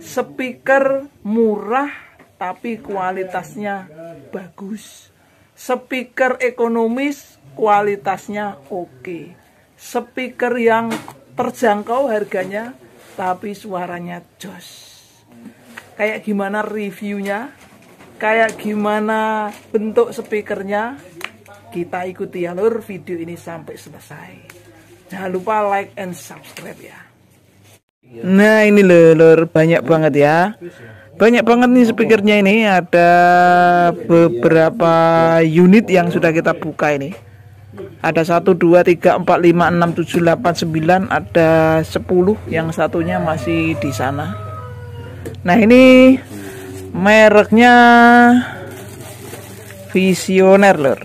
Speaker murah tapi kualitasnya bagus. Speaker ekonomis kualitasnya oke. Speaker yang terjangkau harganya tapi suaranya jos. Kayak gimana reviewnya? Kayak gimana bentuk speakernya? Kita ikuti alur video ini sampai selesai. Jangan lupa like and subscribe ya. Iya. Nah ini lho lor banyak banget ya. ya banyak banget nih speakernya ini ada beberapa unit yang sudah kita buka ini ada 1 2 3 4 5 6 7 8 9 ada 10 yang satunya masih di sana nah ini mereknya visioner lor.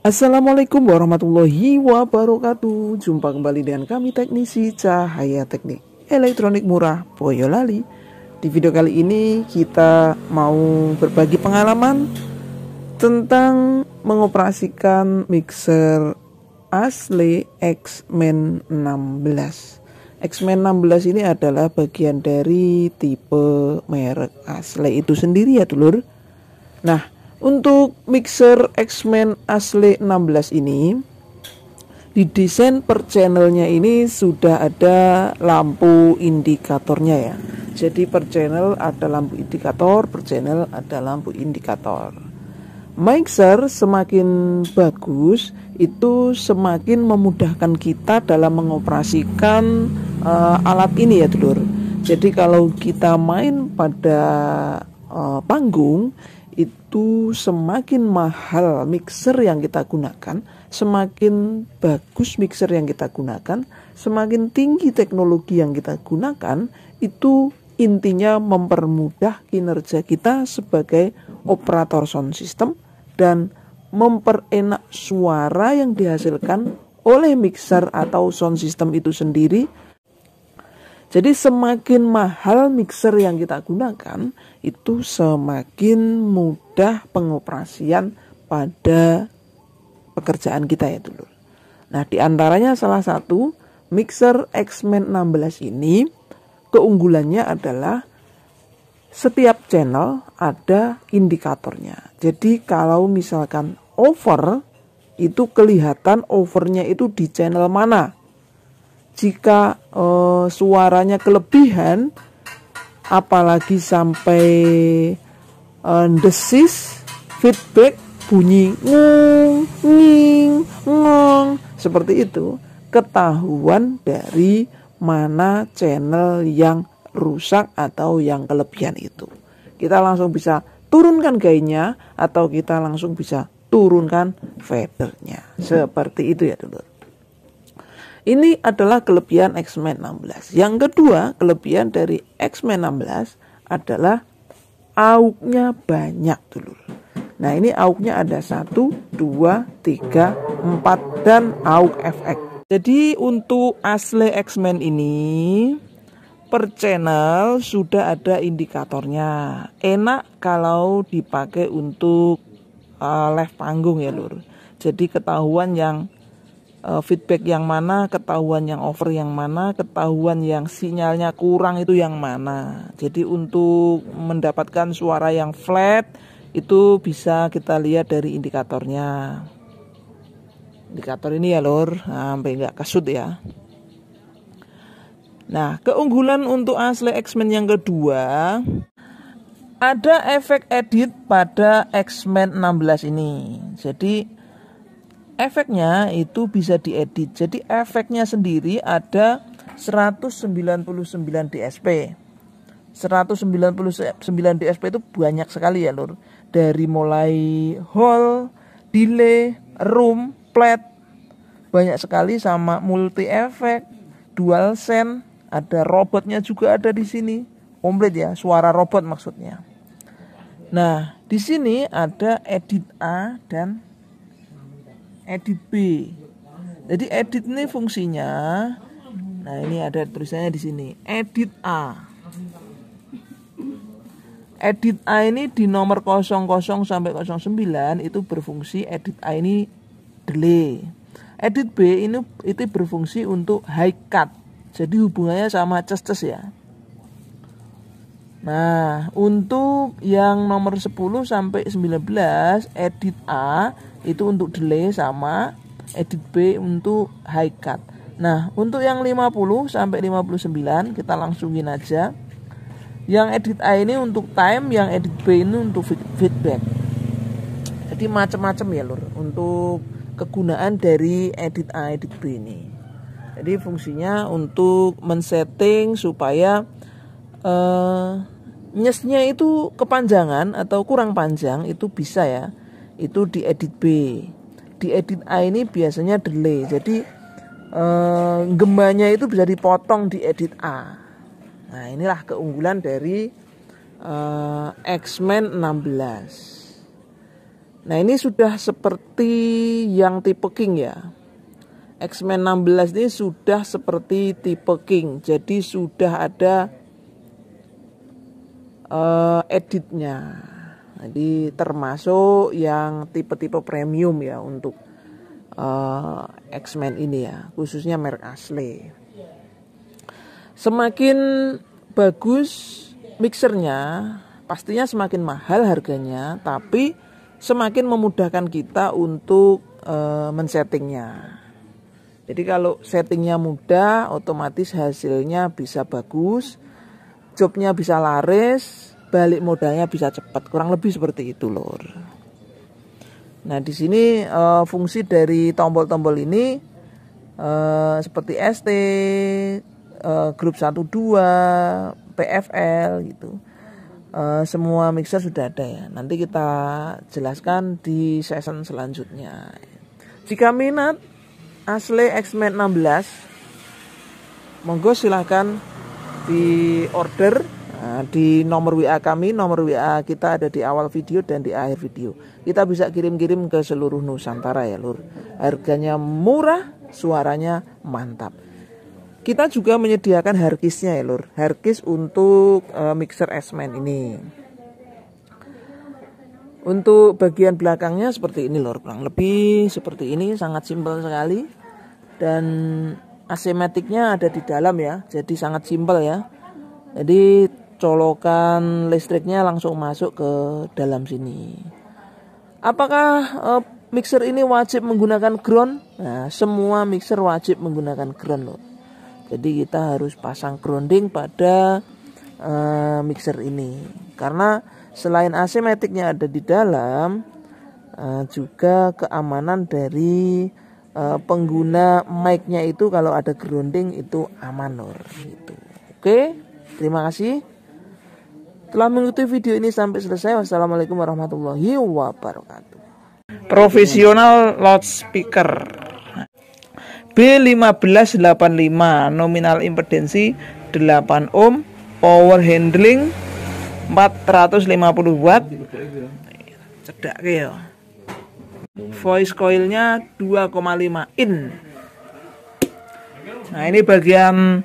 Assalamualaikum warahmatullahi wabarakatuh Jumpa kembali dengan kami teknisi Cahaya Teknik Elektronik Murah Boyolali Di video kali ini kita mau berbagi pengalaman Tentang mengoperasikan mixer asli X-Men 16 X-Men 16 ini adalah bagian dari tipe merek asli itu sendiri ya dulur Nah untuk mixer X-Men asli 16 ini di desain per channelnya ini sudah ada lampu indikatornya ya jadi per channel ada lampu indikator per channel ada lampu indikator mixer semakin bagus itu semakin memudahkan kita dalam mengoperasikan uh, alat ini ya dulur jadi kalau kita main pada uh, panggung itu semakin mahal mixer yang kita gunakan, semakin bagus mixer yang kita gunakan, semakin tinggi teknologi yang kita gunakan, itu intinya mempermudah kinerja kita sebagai operator sound system dan memperenak suara yang dihasilkan oleh mixer atau sound system itu sendiri jadi semakin mahal mixer yang kita gunakan itu semakin mudah pengoperasian pada pekerjaan kita ya dulu. Nah diantaranya salah satu mixer X-Men 16 ini keunggulannya adalah setiap channel ada indikatornya. Jadi kalau misalkan over itu kelihatan overnya itu di channel mana jika uh, suaranya kelebihan apalagi sampai uh, eh, desis feedback bunyi ngung nging ngong seperti itu ketahuan dari mana channel yang rusak atau yang kelebihan itu kita langsung bisa turunkan gainnya atau kita langsung bisa turunkan fadernya seperti itu ya dulur ini adalah kelebihan X-Men 16. Yang kedua, kelebihan dari X-Men 16 adalah auknya banyak dulu. Nah ini auknya ada 1, 2, 3, 4 dan auk FX. Jadi untuk asli X-Men ini per channel sudah ada indikatornya. Enak kalau dipakai untuk uh, live panggung ya lur. Jadi ketahuan yang Eh, feedback yang mana, ketahuan yang over yang mana, ketahuan yang sinyalnya kurang itu yang mana. Jadi untuk mendapatkan suara yang flat itu bisa kita lihat dari indikatornya. Indikator ini ya lor, ah, sampai nggak kesut ya. Nah, keunggulan untuk asli X-Men yang kedua ada efek edit pada X-Men 16 ini. Jadi, efeknya itu bisa diedit. Jadi efeknya sendiri ada 199 DSP. 199 DSP itu banyak sekali ya lur. Dari mulai hall, delay, room, plate, banyak sekali sama multi efek, dual send, ada robotnya juga ada di sini. Komplit ya, suara robot maksudnya. Nah, di sini ada edit A dan edit B jadi edit ini fungsinya nah ini ada tulisannya di sini edit A edit A ini di nomor 00 sampai 09 itu berfungsi edit A ini delay. Edit B ini itu berfungsi untuk high cut. Jadi hubungannya sama ces-ces ya. Nah, untuk yang nomor 10 sampai 19 edit A itu untuk delay sama edit B untuk high cut. Nah, untuk yang 50 sampai 59 kita langsungin aja. Yang edit A ini untuk time, yang edit B ini untuk feedback. Jadi macam-macam ya, Lur, untuk kegunaan dari edit A, edit B ini. Jadi fungsinya untuk men-setting supaya Eh, nyesnya itu kepanjangan atau kurang panjang itu bisa ya itu di edit B di edit A ini biasanya delay jadi uh, eh, gemanya itu bisa dipotong di edit A nah inilah keunggulan dari uh, X-Men 16 nah ini sudah seperti yang tipe King ya X-Men 16 ini sudah seperti tipe King jadi sudah ada uh, editnya. Jadi termasuk yang tipe-tipe premium ya untuk uh, X-Men ini ya, khususnya merek asli. Semakin bagus mixernya, pastinya semakin mahal harganya, tapi semakin memudahkan kita untuk uh, men-settingnya. Jadi kalau settingnya mudah, otomatis hasilnya bisa bagus jobnya bisa laris, balik modalnya bisa cepat. Kurang lebih seperti itu, lor. Nah, di sini uh, fungsi dari tombol-tombol ini uh, seperti ST, uh, eh, grup 12, PFL gitu. Uh, semua mixer sudah ada ya. Nanti kita jelaskan di season selanjutnya. Jika minat Asli X-Men 16 monggo silahkan di order eh, di nomor WA kami, nomor WA kita ada di awal video dan di akhir video. Kita bisa kirim-kirim ke seluruh Nusantara ya, Lur. Harganya murah, suaranya mantap. Kita juga menyediakan harkisnya ya, Lur. Harkis untuk eh, mixer S-Man ini. Untuk bagian belakangnya seperti ini lur kurang lebih seperti ini sangat simpel sekali dan asimetiknya ada di dalam ya jadi sangat simpel ya jadi colokan listriknya langsung masuk ke dalam sini apakah eh, mixer ini wajib menggunakan ground nah semua mixer wajib menggunakan ground loh jadi kita harus pasang grounding pada eh, mixer ini karena selain asimetiknya ada di dalam eh, juga keamanan dari uh, pengguna mic-nya itu kalau ada grounding itu aman Nur gitu. Oke, terima kasih telah mengikuti video ini sampai selesai. Wassalamualaikum warahmatullahi wabarakatuh. Profesional loudspeaker B1585 nominal impedansi 8 ohm power handling 450 watt cedak ya Hmm. Voice coilnya 2,5 in. Nah ini bagian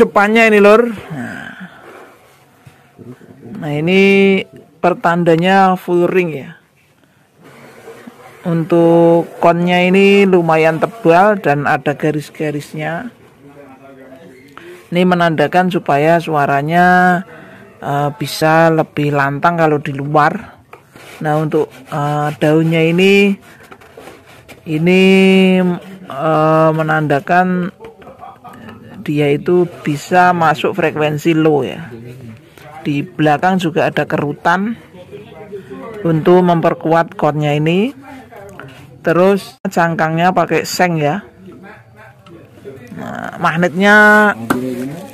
depannya ini lor. Nah, nah ini pertandanya full ring ya. Untuk konnya ini lumayan tebal dan ada garis-garisnya. Ini menandakan supaya suaranya uh, bisa lebih lantang kalau di luar Nah untuk uh, daunnya ini ini uh, menandakan dia itu bisa masuk frekuensi low ya. Di belakang juga ada kerutan untuk memperkuat kornya ini. Terus cangkangnya pakai seng ya. Nah, magnetnya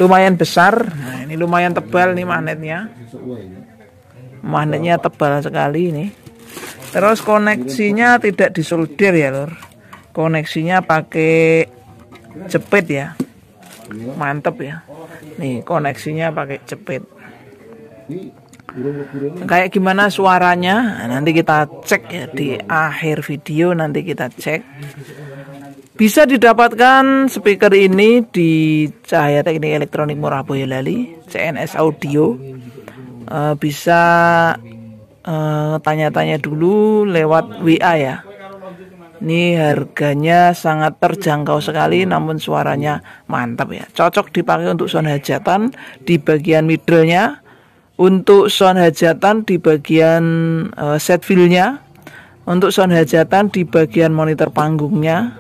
lumayan besar. Nah, ini lumayan tebal nih magnetnya magnetnya tebal sekali ini terus koneksinya tidak disolder ya lor koneksinya pakai jepit ya mantep ya nih koneksinya pakai jepit kayak gimana suaranya nah, nanti kita cek ya di akhir video nanti kita cek bisa didapatkan speaker ini di Cahaya Teknik Elektronik Murah Boyolali CNS Audio uh, bisa eh, tanya-tanya uh, dulu lewat WA ya. Ini harganya sangat terjangkau sekali namun suaranya mantap ya. Cocok dipakai untuk sound hajatan di bagian middle-nya, untuk sound hajatan di bagian uh, set nya untuk sound hajatan di bagian monitor panggungnya.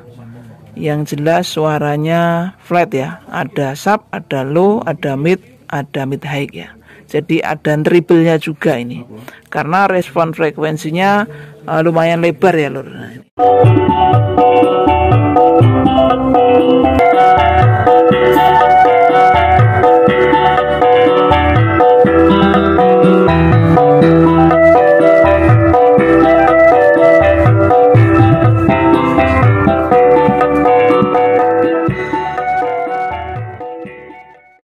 Yang jelas suaranya flat ya, ada sub, ada low, ada mid, ada mid high ya. Jadi ada triple-nya juga ini. Karena respon frekuensinya uh, lumayan lebar ya lor. Nah,